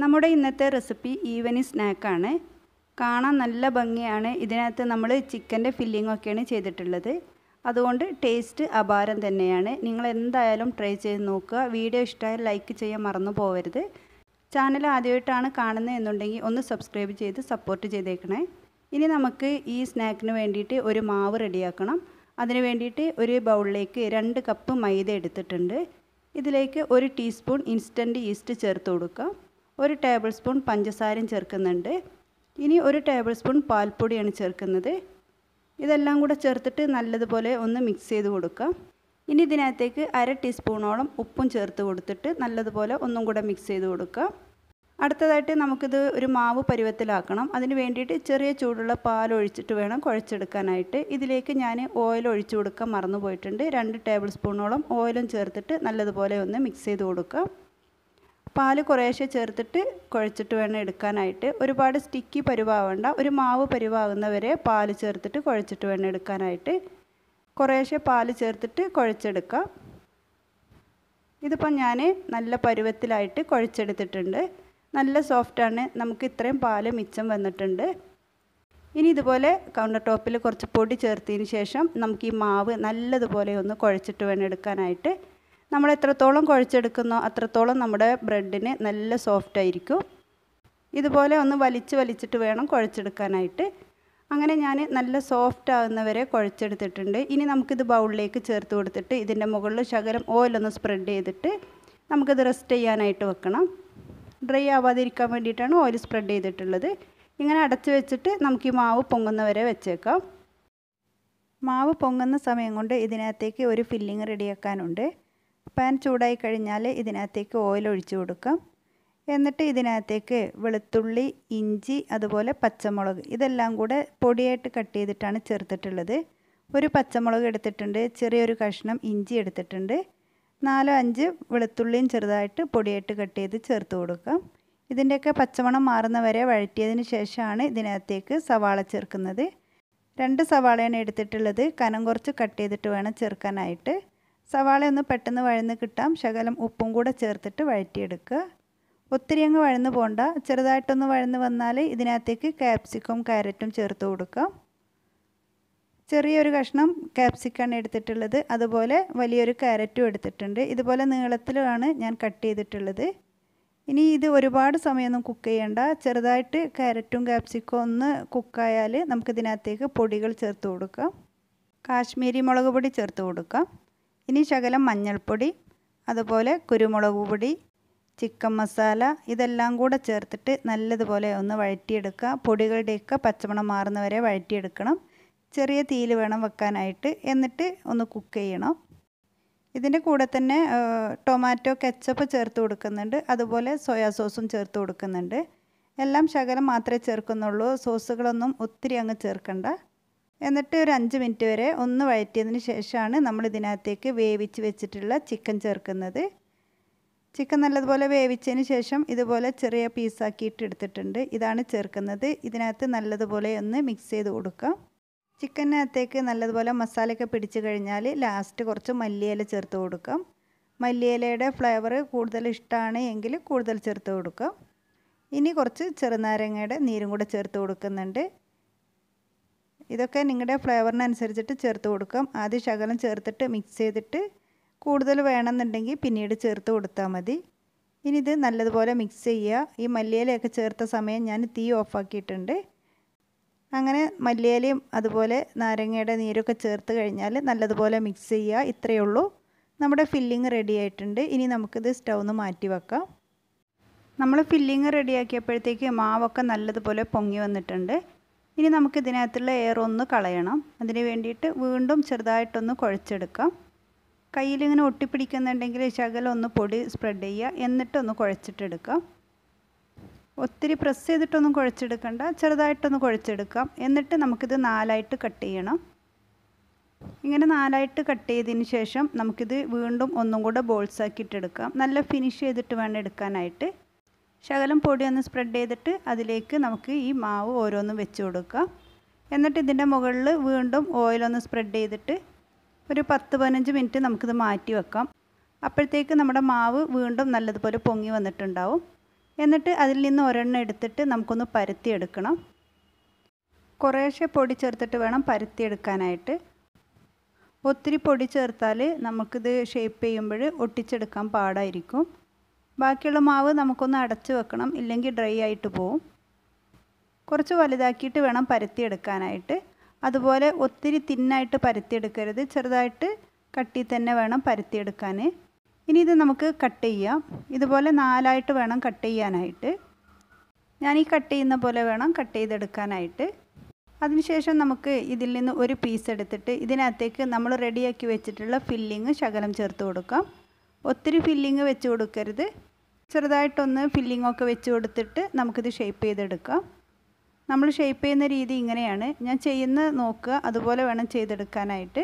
നമ്മുടെ ഇന്നത്തെ recipe evening സ്നാക്കാണ് കാണാൻ നല്ല ഭംഗിയാണ് ഇതിനകത്ത് നമ്മൾ ചിക്കൻ്റെ ഫില്ലിങ്ങൊക്കെയാണ് ചെയ്തിട്ടുള്ളത് അതുകൊണ്ട് ടേസ്റ്റ് അപാരം തന്നെയാണ് നിങ്ങൾ എന്തായാലും ട്രൈ ചെയ്ത് നോക്കുക വീഡിയോ ഇഷ്ടമായാൽ ലൈക്ക് ചെയ്യാൻ മറന്നു പോകരുത് ചാനൽ ആദ്യമായിട്ടാണ് കാണുന്നത് എന്നുണ്ടെങ്കിൽ ഒന്ന് സബ്സ്ക്രൈബ് ചെയ്ത് സപ്പോർട്ട് ചെയ്തേക്കണേ ഇനി നമുക്ക് ഈ സ്നാക്കിന് വേണ്ടിയിട്ട് ഒരു മാവ് റെഡിയാക്കണം അതിന് വേണ്ടിയിട്ട് ഒരു ബൗളിലേക്ക് രണ്ട് കപ്പ് മൈദ എടുത്തിട്ടുണ്ട് ഇതിലേക്ക് ഒരു ടീസ്പൂൺ ഇൻസ്റ്റൻറ്റ് ഈസ്റ്റ് ചേർത്ത് കൊടുക്കുക ഒരു ടേബിൾ സ്പൂൺ പഞ്ചസാരയും ചേർക്കുന്നുണ്ട് ഇനി ഒരു ടേബിൾ സ്പൂൺ പാൽപ്പൊടിയാണ് ചേർക്കുന്നത് ഇതെല്ലാം കൂടെ ചേർത്തിട്ട് നല്ലതുപോലെ ഒന്ന് മിക്സ് ചെയ്ത് കൊടുക്കാം ഇനി ഇതിനകത്തേക്ക് അര ടീസ്പൂണോളം ഉപ്പും ചേർത്ത് കൊടുത്തിട്ട് നല്ലതുപോലെ ഒന്നും കൂടെ മിക്സ് ചെയ്ത് കൊടുക്കാം അടുത്തതായിട്ട് നമുക്കിത് ഒരു മാവ് പരുവത്തിലാക്കണം അതിന് വേണ്ടിയിട്ട് ചെറിയ ചൂടുള്ള പാൽ ഒഴിച്ചിട്ട് വേണം കുഴച്ചെടുക്കാനായിട്ട് ഇതിലേക്ക് ഞാൻ ഓയിൽ ഒഴിച്ചു കൊടുക്കാൻ മറന്നു പോയിട്ടുണ്ട് രണ്ട് ടേബിൾ സ്പൂണോളം ഓയിലും ചേർത്തിട്ട് നല്ലതുപോലെ ഒന്ന് മിക്സ് ചെയ്ത് കൊടുക്കാം പാൽ കുറേശ്ശെ ചേർത്തിട്ട് കുഴച്ചിട്ട് വേണം എടുക്കാനായിട്ട് ഒരുപാട് സ്റ്റിക്കി പരുവാവണ്ട ഒരു മാവ് പരുവാകുന്നവരെ പാൽ ചേർത്തിട്ട് കുഴച്ചിട്ട് വേണം എടുക്കാനായിട്ട് കുറേശ്ശെ പാൽ ചേർത്തിട്ട് കുഴച്ചെടുക്കാം ഇതിപ്പോൾ ഞാൻ നല്ല പരുവത്തിലായിട്ട് കുഴച്ചെടുത്തിട്ടുണ്ട് നല്ല സോഫ്റ്റാണ് നമുക്ക് ഇത്രയും പാൽ മിച്ചം വന്നിട്ടുണ്ട് ഇനി ഇതുപോലെ കൗണ്ടർ ടോപ്പിൽ കുറച്ച് പൊടി ചേർത്തതിന് ശേഷം നമുക്ക് ഈ മാവ് നല്ലതുപോലെ ഒന്ന് കുഴച്ചിട്ട് വേണം എടുക്കാനായിട്ട് നമ്മൾ എത്രത്തോളം കുഴച്ചെടുക്കുന്നോ അത്രത്തോളം നമ്മുടെ ബ്രെഡിന് നല്ല സോഫ്റ്റ് ആയിരിക്കും ഇതുപോലെ ഒന്ന് വലിച്ച് വലിച്ചിട്ട് വേണം കുഴച്ചെടുക്കാനായിട്ട് അങ്ങനെ ഞാൻ നല്ല സോഫ്റ്റ് ആകുന്നവരെ കുഴച്ചെടുത്തിട്ടുണ്ട് ഇനി നമുക്കിത് ബൗളിലേക്ക് ചേർത്ത് കൊടുത്തിട്ട് ഇതിൻ്റെ മുകളിൽ ശകലം ഓയിലൊന്ന് സ്പ്രെഡ് ചെയ്തിട്ട് നമുക്കിത് റെസ്റ്റ് ചെയ്യാനായിട്ട് വെക്കണം ഡ്രൈ ആവാതിരിക്കാൻ വേണ്ടിയിട്ടാണ് ഓയിൽ സ്പ്രെഡ് ചെയ്തിട്ടുള്ളത് ഇങ്ങനെ അടച്ച് വെച്ചിട്ട് നമുക്ക് ഈ മാവ് പൊങ്ങുന്നവരെ വെച്ചേക്കാം മാവ് പൊങ്ങുന്ന സമയം കൊണ്ട് ഇതിനകത്തേക്ക് ഒരു ഫില്ലിങ് റെഡിയാക്കാനുണ്ട് പാൻ ചൂടായി കഴിഞ്ഞാൽ ഇതിനകത്തേക്ക് ഓയിൽ ഒഴിച്ചു കൊടുക്കാം എന്നിട്ട് ഇതിനകത്തേക്ക് വെളുത്തുള്ളി ഇഞ്ചി അതുപോലെ പച്ചമുളക് ഇതെല്ലാം കൂടെ പൊടിയായിട്ട് കട്ട് ചെയ്തിട്ടാണ് ചേർത്തിട്ടുള്ളത് ഒരു പച്ചമുളക് എടുത്തിട്ടുണ്ട് ചെറിയൊരു കഷ്ണം ഇഞ്ചി എടുത്തിട്ടുണ്ട് നാലോ അഞ്ച് വെളുത്തുള്ളിയും ചെറുതായിട്ട് പൊടിയായിട്ട് കട്ട് ചെയ്ത് ചേർത്ത് കൊടുക്കാം ഇതിൻ്റെയൊക്കെ പച്ചമണം മാറുന്ന വരെ വഴറ്റിയതിന് ശേഷമാണ് ഇതിനകത്തേക്ക് സവാള ചേർക്കുന്നത് രണ്ട് സവാളയാണ് എടുത്തിട്ടുള്ളത് കനം കുറച്ച് കട്ട് ചെയ്തിട്ട് വേണം ചേർക്കാനായിട്ട് സവാള ഒന്ന് പെട്ടെന്ന് വഴന്ന് കിട്ടാം ശകലം ഉപ്പും കൂടെ ചേർത്തിട്ട് വഴറ്റിയെടുക്കുക ഒത്തിരി അങ്ങ് വഴന്ന് പോണ്ട ചെറുതായിട്ടൊന്ന് വഴന്ന് വന്നാൽ ഇതിനകത്തേക്ക് ക്യാപ്സിക്കും ക്യാരറ്റും ചേർത്ത് കൊടുക്കാം ചെറിയൊരു കഷ്ണം ക്യാപ്സിക്കാണ് എടുത്തിട്ടുള്ളത് അതുപോലെ വലിയൊരു ക്യാരറ്റും എടുത്തിട്ടുണ്ട് ഇതുപോലെ നീളത്തിലാണ് ഞാൻ കട്ട് ചെയ്തിട്ടുള്ളത് ഇനി ഇത് ഒരുപാട് സമയമൊന്നും കുക്ക് ചെയ്യേണ്ട ചെറുതായിട്ട് ക്യാരറ്റും ക്യാപ്സിക്കും ഒന്ന് കുക്കായാൽ നമുക്കിതിനകത്തേക്ക് പൊടികൾ ചേർത്ത് കൊടുക്കാം കാശ്മീരി മുളക് പൊടി ചേർത്ത് കൊടുക്കാം ഇനി ശകലം മഞ്ഞൾപ്പൊടി അതുപോലെ കുരുമുളക് പൊടി ചിക്കൻ മസാല ഇതെല്ലാം കൂടെ ചേർത്തിട്ട് നല്ലതുപോലെ ഒന്ന് വഴറ്റിയെടുക്കുക പൊടികളുടെയൊക്കെ പച്ചമണം മാറുന്നവരെ വഴറ്റിയെടുക്കണം ചെറിയ തീയിൽ വേണം വെക്കാനായിട്ട് എന്നിട്ട് ഒന്ന് കുക്ക് ചെയ്യണം ഇതിൻ്റെ കൂടെ തന്നെ ടൊമാറ്റോ കെച്ചപ്പ് ചേർത്ത് കൊടുക്കുന്നുണ്ട് അതുപോലെ സോയാ സോസും ചേർത്ത് കൊടുക്കുന്നുണ്ട് എല്ലാം ശകലം മാത്രമേ ചേർക്കുന്നുള്ളൂ സോസുകളൊന്നും ഒത്തിരി അങ്ങ് ചേർക്കണ്ട എന്നിട്ട് ഒരു അഞ്ച് മിനിറ്റ് വരെ ഒന്ന് വഴറ്റിയതിന് ശേഷമാണ് നമ്മൾ ഇതിനകത്തേക്ക് വേവിച്ച് വെച്ചിട്ടുള്ള ചിക്കൻ ചേർക്കുന്നത് ചിക്കൻ നല്ലതുപോലെ വേവിച്ചതിന് ശേഷം ഇതുപോലെ ചെറിയ പീസാക്കിയിട്ട് എടുത്തിട്ടുണ്ട് ഇതാണ് ചേർക്കുന്നത് ഇതിനകത്ത് നല്ലതുപോലെ ഒന്ന് മിക്സ് ചെയ്ത് കൊടുക്കാം ചിക്കനകത്തേക്ക് നല്ലതുപോലെ മസാലയൊക്കെ പിടിച്ച് കഴിഞ്ഞാൽ ലാസ്റ്റ് കുറച്ച് മല്ലിയില ചേർത്ത് കൊടുക്കാം മല്ലിയിലയുടെ ഫ്ലേവർ കൂടുതൽ ഇഷ്ടമാണ് എങ്കിൽ കൂടുതൽ ചേർത്ത് കൊടുക്കാം ഇനി കുറച്ച് ചെറുനാരങ്ങയുടെ നീരും കൂടെ ചേർത്ത് കൊടുക്കുന്നുണ്ട് ഇതൊക്കെ നിങ്ങളുടെ ഫ്ലേവറിനനുസരിച്ചിട്ട് ചേർത്ത് കൊടുക്കാം ആദ്യം ശകലം ചേർത്തിട്ട് മിക്സ് ചെയ്തിട്ട് കൂടുതൽ വേണമെന്നുണ്ടെങ്കിൽ പിന്നീട് ചേർത്ത് കൊടുത്താൽ മതി ഇനി ഇത് നല്ലതുപോലെ മിക്സ് ചെയ്യുക ഈ മല്ലിയിലയൊക്കെ ചേർത്ത സമയം ഞാൻ തീ ഓഫാക്കിയിട്ടുണ്ട് അങ്ങനെ മല്ലിയിലയും അതുപോലെ നാരങ്ങയുടെ നീരൊക്കെ ചേർത്ത് കഴിഞ്ഞാൽ നല്ലതുപോലെ മിക്സ് ചെയ്യുക ഇത്രയേ ഉള്ളൂ നമ്മുടെ ഫില്ലിങ് റെഡി ആയിട്ടുണ്ട് ഇനി നമുക്കിത് സ്റ്റൗന്ന് മാറ്റി വെക്കാം നമ്മൾ ഫില്ലിങ് റെഡിയാക്കിയപ്പോഴത്തേക്ക് മാവൊക്കെ നല്ലതുപോലെ പൊങ്ങി വന്നിട്ടുണ്ട് ഇനി നമുക്ക് ഇതിനകത്തുള്ള എയർ ഒന്ന് കളയണം അതിന് വേണ്ടിയിട്ട് വീണ്ടും ചെറുതായിട്ടൊന്ന് കുഴച്ചെടുക്കാം കയ്യിലിങ്ങനെ ഒട്ടിപ്പിടിക്കുന്നുണ്ടെങ്കിൽ ശകലൊന്ന് പൊടി സ്പ്രെഡ് ചെയ്യുക എന്നിട്ടൊന്ന് കുഴച്ചിട്ടെടുക്കാം ഒത്തിരി പ്രസ് ചെയ്തിട്ടൊന്നും കുഴച്ചെടുക്കണ്ട ചെറുതായിട്ടൊന്ന് കുഴച്ചെടുക്കാം എന്നിട്ട് നമുക്കിത് നാലായിട്ട് കട്ട് ചെയ്യണം ഇങ്ങനെ നാലായിട്ട് കട്ട് ചെയ്തതിന് ശേഷം നമുക്കിത് വീണ്ടും ഒന്നും കൂടെ ബോൾസാക്കിയിട്ടെടുക്കാം നല്ല ഫിനിഷ് ചെയ്തിട്ട് വേണം എടുക്കാനായിട്ട് ശകലം പൊടി ഒന്ന് സ്പ്രെഡ് ചെയ്തിട്ട് അതിലേക്ക് നമുക്ക് ഈ മാവ് ഓരോന്നും വെച്ച് കൊടുക്കാം എന്നിട്ട് ഇതിൻ്റെ മുകളിൽ വീണ്ടും ഓയിലൊന്ന് സ്പ്രെഡ് ചെയ്തിട്ട് ഒരു പത്ത് പതിനഞ്ച് മിനിറ്റ് നമുക്കിത് മാറ്റി വെക്കാം അപ്പോഴത്തേക്ക് നമ്മുടെ മാവ് വീണ്ടും നല്ലതുപോലെ പൊങ്ങി വന്നിട്ടുണ്ടാവും എന്നിട്ട് അതിൽ നിന്ന് ഒരെണ്ണം എടുത്തിട്ട് നമുക്കൊന്ന് പരത്തിയെടുക്കണം കുറേശ്ശെ പൊടി ചേർത്തിട്ട് വേണം പരത്തിയെടുക്കാനായിട്ട് ഒത്തിരി പൊടി ചേർത്താൽ നമുക്കിത് ഷേപ്പ് ചെയ്യുമ്പോൾ ഒട്ടിച്ചെടുക്കാൻ പാടായിരിക്കും ബാക്കിയുള്ള മാവ് നമുക്കൊന്ന് അടച്ച് വെക്കണം ഇല്ലെങ്കിൽ ഡ്രൈ ആയിട്ട് പോവും കുറച്ച് വലുതാക്കിയിട്ട് വേണം പരത്തിയെടുക്കാനായിട്ട് അതുപോലെ ഒത്തിരി തിന്നായിട്ട് പരത്തിയെടുക്കരുത് ചെറുതായിട്ട് കട്ടി തന്നെ വേണം പരത്തിയെടുക്കാൻ ഇനി ഇത് നമുക്ക് കട്ട് ചെയ്യാം ഇതുപോലെ നാലായിട്ട് വേണം കട്ട് ചെയ്യാനായിട്ട് ഞാൻ ഈ കട്ട് ചെയ്യുന്ന പോലെ വേണം കട്ട് ചെയ്തെടുക്കാനായിട്ട് അതിനുശേഷം നമുക്ക് ഇതിൽ നിന്ന് ഒരു പീസ് എടുത്തിട്ട് ഇതിനകത്തേക്ക് നമ്മൾ റെഡിയാക്കി വെച്ചിട്ടുള്ള ഫില്ലിങ് ശകലം ചേർത്ത് കൊടുക്കാം ഒത്തിരി ഫില്ലിങ് വെച്ച് കൊടുക്കരുത് ചെറുതായിട്ടൊന്ന് ഫില്ലിംഗ് ഒക്കെ വെച്ച് കൊടുത്തിട്ട് നമുക്കിത് ഷേപ്പ് ചെയ്തെടുക്കാം നമ്മൾ ഷേപ്പ് ചെയ്യുന്ന രീതി ഇങ്ങനെയാണ് ഞാൻ ചെയ്യുന്ന നോക്കുക അതുപോലെ വേണം ചെയ്തെടുക്കാനായിട്ട്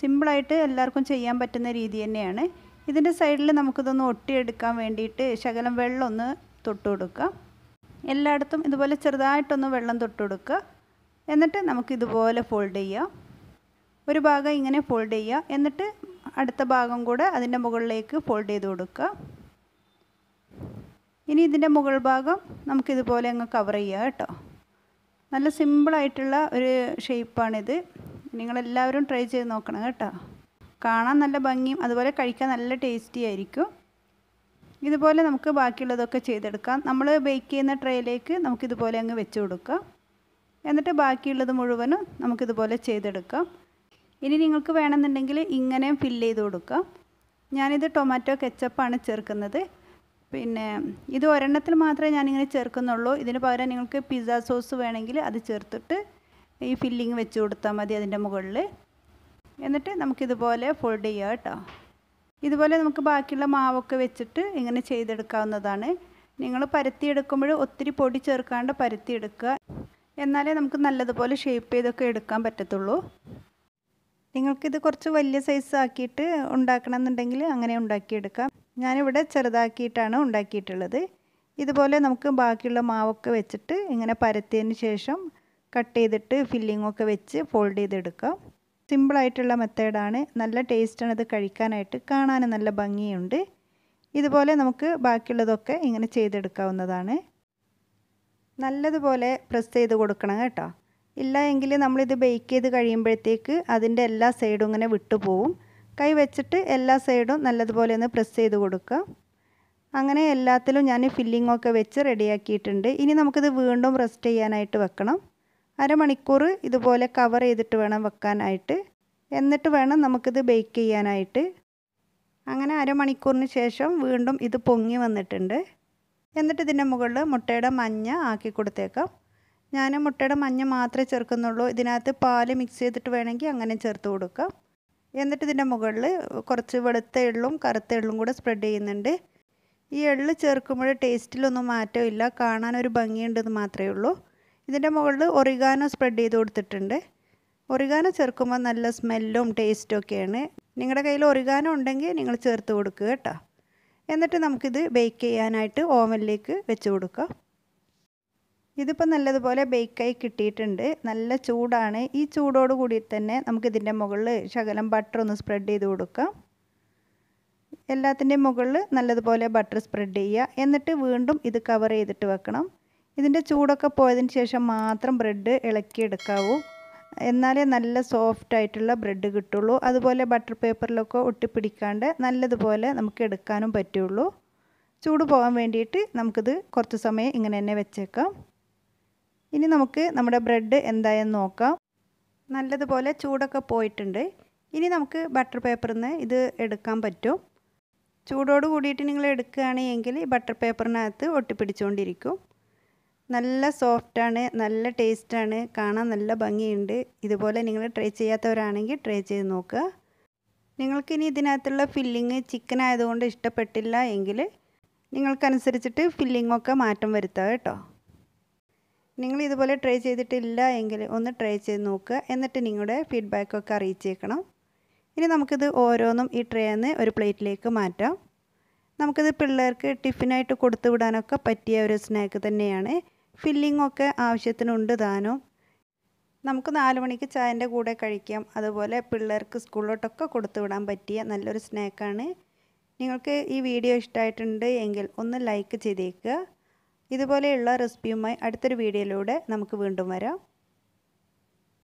സിമ്പിളായിട്ട് എല്ലാവർക്കും ചെയ്യാൻ പറ്റുന്ന രീതി തന്നെയാണ് ഇതിൻ്റെ സൈഡിൽ നമുക്കിതൊന്ന് ഒട്ടിയെടുക്കാൻ വേണ്ടിയിട്ട് ശകലം വെള്ളം ഒന്ന് തൊട്ട് കൊടുക്കുക എല്ലായിടത്തും ഇതുപോലെ ചെറുതായിട്ടൊന്ന് വെള്ളം തൊട്ട് കൊടുക്കുക എന്നിട്ട് നമുക്ക് ഇതുപോലെ ഫോൾഡ് ചെയ്യാം ഒരു ഭാഗം ഇങ്ങനെ ഫോൾഡ് ചെയ്യുക എന്നിട്ട് അടുത്ത ഭാഗം കൂടെ അതിൻ്റെ മുകളിലേക്ക് ഫോൾഡ് ചെയ്ത് കൊടുക്കുക ഇനി ഇതിൻ്റെ മുകൾ ഭാഗം നമുക്കിതുപോലെ അങ്ങ് കവർ ചെയ്യുക കേട്ടോ നല്ല സിമ്പിളായിട്ടുള്ള ഒരു ഷേപ്പാണിത് നിങ്ങളെല്ലാവരും ട്രൈ ചെയ്ത് നോക്കണം കേട്ടോ കാണാൻ നല്ല ഭംഗിയും അതുപോലെ കഴിക്കാൻ നല്ല ടേസ്റ്റി ആയിരിക്കും ഇതുപോലെ നമുക്ക് ബാക്കിയുള്ളതൊക്കെ ചെയ്തെടുക്കാം നമ്മൾ ബേക്ക് ചെയ്യുന്ന ട്രേയിലേക്ക് നമുക്കിതുപോലെ അങ്ങ് വെച്ച് കൊടുക്കാം എന്നിട്ട് ബാക്കിയുള്ളത് മുഴുവനും നമുക്കിതുപോലെ ചെയ്തെടുക്കാം ഇനി നിങ്ങൾക്ക് വേണമെന്നുണ്ടെങ്കിൽ ഇങ്ങനെ ഫില്ല് ചെയ്ത് കൊടുക്കാം ഞാനിത് ടൊമാറ്റോ കെച്ചപ്പാണ് ചേർക്കുന്നത് പിന്നെ ഇത് ഒരെണ്ണത്തിൽ മാത്രമേ ഞാനിങ്ങനെ ചേർക്കുന്നുള്ളൂ ഇതിന് പകരം നിങ്ങൾക്ക് പിസ്സ സോസ് വേണമെങ്കിൽ അത് ചേർത്തിട്ട് ഈ ഫില്ലിങ് വെച്ച് കൊടുത്താൽ മതി അതിൻ്റെ മുകളിൽ എന്നിട്ട് നമുക്കിതുപോലെ ഫോൾഡ് ചെയ്യാം കേട്ടോ ഇതുപോലെ നമുക്ക് ബാക്കിയുള്ള മാവൊക്കെ വെച്ചിട്ട് ഇങ്ങനെ ചെയ്തെടുക്കാവുന്നതാണ് നിങ്ങൾ പരത്തി എടുക്കുമ്പോൾ ഒത്തിരി പൊടി ചേർക്കാണ്ട് എടുക്കുക എന്നാലേ നമുക്ക് നല്ലതുപോലെ ഷേപ്പ് ചെയ്തൊക്കെ എടുക്കാൻ പറ്റത്തുള്ളൂ നിങ്ങൾക്കിത് കുറച്ച് വലിയ സൈസ് ആക്കിയിട്ട് ഉണ്ടാക്കണമെന്നുണ്ടെങ്കിൽ അങ്ങനെ ഉണ്ടാക്കിയെടുക്കാം ഞാനിവിടെ ചെറുതാക്കിയിട്ടാണ് ഉണ്ടാക്കിയിട്ടുള്ളത് ഇതുപോലെ നമുക്ക് ബാക്കിയുള്ള മാവൊക്കെ വെച്ചിട്ട് ഇങ്ങനെ പരത്തിയതിന് ശേഷം കട്ട് ചെയ്തിട്ട് ഫില്ലിങ്ങൊക്കെ വെച്ച് ഫോൾഡ് ചെയ്തെടുക്കാം സിമ്പിളായിട്ടുള്ള മെത്തേഡാണ് നല്ല ടേസ്റ്റാണ് ഇത് കഴിക്കാനായിട്ട് കാണാൻ നല്ല ഭംഗിയുണ്ട് ഇതുപോലെ നമുക്ക് ബാക്കിയുള്ളതൊക്കെ ഇങ്ങനെ ചെയ്തെടുക്കാവുന്നതാണ് നല്ലതുപോലെ പ്രസ് ചെയ്ത് കൊടുക്കണം കേട്ടോ ഇല്ല എങ്കിൽ നമ്മളിത് ബേക്ക് ചെയ്ത് കഴിയുമ്പോഴത്തേക്ക് അതിൻ്റെ എല്ലാ സൈഡും ഇങ്ങനെ വിട്ടുപോകും കൈ വെച്ചിട്ട് എല്ലാ സൈഡും നല്ലതുപോലെ ഒന്ന് പ്രസ് ചെയ്ത് കൊടുക്കുക അങ്ങനെ എല്ലാത്തിലും ഞാൻ ഫില്ലിംഗ് ഒക്കെ വെച്ച് റെഡിയാക്കിയിട്ടുണ്ട് ഇനി നമുക്കിത് വീണ്ടും റെസ്റ്റ് ചെയ്യാനായിട്ട് വെക്കണം അരമണിക്കൂർ ഇതുപോലെ കവർ ചെയ്തിട്ട് വേണം വെക്കാനായിട്ട് എന്നിട്ട് വേണം നമുക്കിത് ബേക്ക് ചെയ്യാനായിട്ട് അങ്ങനെ അരമണിക്കൂറിന് ശേഷം വീണ്ടും ഇത് പൊങ്ങി വന്നിട്ടുണ്ട് എന്നിട്ട് ഇതിൻ്റെ മുകളിൽ മുട്ടയുടെ മഞ്ഞ ആക്കി കൊടുത്തേക്കാം ഞാൻ മുട്ടയുടെ മഞ്ഞ മാത്രമേ ചേർക്കുന്നുള്ളൂ ഇതിനകത്ത് പാൽ മിക്സ് ചെയ്തിട്ട് വേണമെങ്കിൽ അങ്ങനെ ചേർത്ത് കൊടുക്കാം എന്നിട്ട് ഇതിൻ്റെ മുകളിൽ കുറച്ച് വെളുത്ത എള്ളും കറുത്ത എള്ളും കൂടെ സ്പ്രെഡ് ചെയ്യുന്നുണ്ട് ഈ എള്ള് ചേർക്കുമ്പോൾ ടേസ്റ്റിലൊന്നും മാറ്റമില്ല കാണാൻ ഒരു ഭംഗിയുണ്ടെന്ന് മാത്രമേ ഉള്ളൂ ഇതിൻ്റെ മുകളിൽ ഒറിഗാനോ സ്പ്രെഡ് ചെയ്ത് കൊടുത്തിട്ടുണ്ട് ഒറിഗാനോ ചേർക്കുമ്പോൾ നല്ല സ്മെല്ലും ടേസ്റ്റും ഒക്കെയാണ് നിങ്ങളുടെ കയ്യിൽ ഒറിഗാനോ ഉണ്ടെങ്കിൽ നിങ്ങൾ ചേർത്ത് കൊടുക്കുക കേട്ടോ എന്നിട്ട് നമുക്കിത് ബേക്ക് ചെയ്യാനായിട്ട് ഓവനിലേക്ക് വെച്ച് കൊടുക്കാം ഇതിപ്പോൾ നല്ലതുപോലെ ബേക്കായി കിട്ടിയിട്ടുണ്ട് നല്ല ചൂടാണ് ഈ ചൂടോട് കൂടി തന്നെ ഇതിൻ്റെ മുകളിൽ ശകലം ബട്ടർ ഒന്ന് സ്പ്രെഡ് ചെയ്ത് കൊടുക്കാം എല്ലാത്തിൻ്റെയും മുകളിൽ നല്ലതുപോലെ ബട്ടർ സ്പ്രെഡ് ചെയ്യുക എന്നിട്ട് വീണ്ടും ഇത് കവർ ചെയ്തിട്ട് വെക്കണം ഇതിൻ്റെ ചൂടൊക്കെ പോയതിന് ശേഷം മാത്രം ബ്രെഡ് ഇളക്കിയെടുക്കാവൂ എന്നാലേ നല്ല സോഫ്റ്റ് ആയിട്ടുള്ള ബ്രെഡ് കിട്ടുള്ളൂ അതുപോലെ ബട്ടർ പേപ്പറിലൊക്കെ ഒട്ടിപ്പിടിക്കാണ്ട് നല്ലതുപോലെ നമുക്ക് എടുക്കാനും പറ്റുള്ളൂ ചൂട് പോകാൻ വേണ്ടിയിട്ട് നമുക്കിത് കുറച്ച് സമയം ഇങ്ങനെ തന്നെ വെച്ചേക്കാം ഇനി നമുക്ക് നമ്മുടെ ബ്രെഡ് എന്തായെന്ന് നോക്കാം നല്ലതുപോലെ ചൂടൊക്കെ പോയിട്ടുണ്ട് ഇനി നമുക്ക് ബട്ടർ പേപ്പറിൽ നിന്ന് ഇത് എടുക്കാൻ പറ്റും ചൂടോട് കൂടിയിട്ട് നിങ്ങൾ എടുക്കുകയാണെങ്കിൽ ബട്ടർ പേപ്പറിനകത്ത് ഒട്ടിപ്പിടിച്ചുകൊണ്ടിരിക്കും നല്ല സോഫ്റ്റാണ് നല്ല ടേസ്റ്റാണ് കാണാൻ നല്ല ഭംഗിയുണ്ട് ഇതുപോലെ നിങ്ങൾ ട്രൈ ചെയ്യാത്തവരാണെങ്കിൽ ട്രൈ ചെയ്ത് നോക്കുക നിങ്ങൾക്കിനി ഇതിനകത്തുള്ള ഫില്ലിങ് ചിക്കൻ ആയതുകൊണ്ട് ഇഷ്ടപ്പെട്ടില്ല എങ്കിൽ നിങ്ങൾക്കനുസരിച്ചിട്ട് ഫില്ലിങ്ങൊക്കെ മാറ്റം വരുത്തുക കേട്ടോ നിങ്ങൾ ഇതുപോലെ ട്രൈ ചെയ്തിട്ടില്ല എങ്കിൽ ഒന്ന് ട്രൈ ചെയ്ത് നോക്കുക എന്നിട്ട് നിങ്ങളുടെ ഫീഡ്ബാക്കൊക്കെ അറിയിച്ചേക്കണം ഇനി നമുക്കിത് ഓരോന്നും ഈ ട്രേന്ന് ഒരു പ്ലേറ്റിലേക്ക് മാറ്റാം നമുക്കിത് പിള്ളേർക്ക് ടിഫിനായിട്ട് കൊടുത്തു വിടാനൊക്കെ പറ്റിയ ഒരു സ്നാക്ക് തന്നെയാണ് ഫില്ലിംഗ് ഒക്കെ ആവശ്യത്തിനുണ്ട് താനും നമുക്ക് നാല് മണിക്ക് ചായൻ്റെ കൂടെ കഴിക്കാം അതുപോലെ പിള്ളേർക്ക് സ്കൂളിലോട്ടൊക്കെ കൊടുത്തു വിടാൻ പറ്റിയ നല്ലൊരു സ്നാക്കാണ് നിങ്ങൾക്ക് ഈ വീഡിയോ ഇഷ്ടമായിട്ടുണ്ട് എങ്കിൽ ഒന്ന് ലൈക്ക് ചെയ്തേക്കുക ഇതുപോലെയുള്ള റെസിപ്പിയുമായി അടുത്തൊരു വീഡിയോയിലൂടെ നമുക്ക് വീണ്ടും വരാം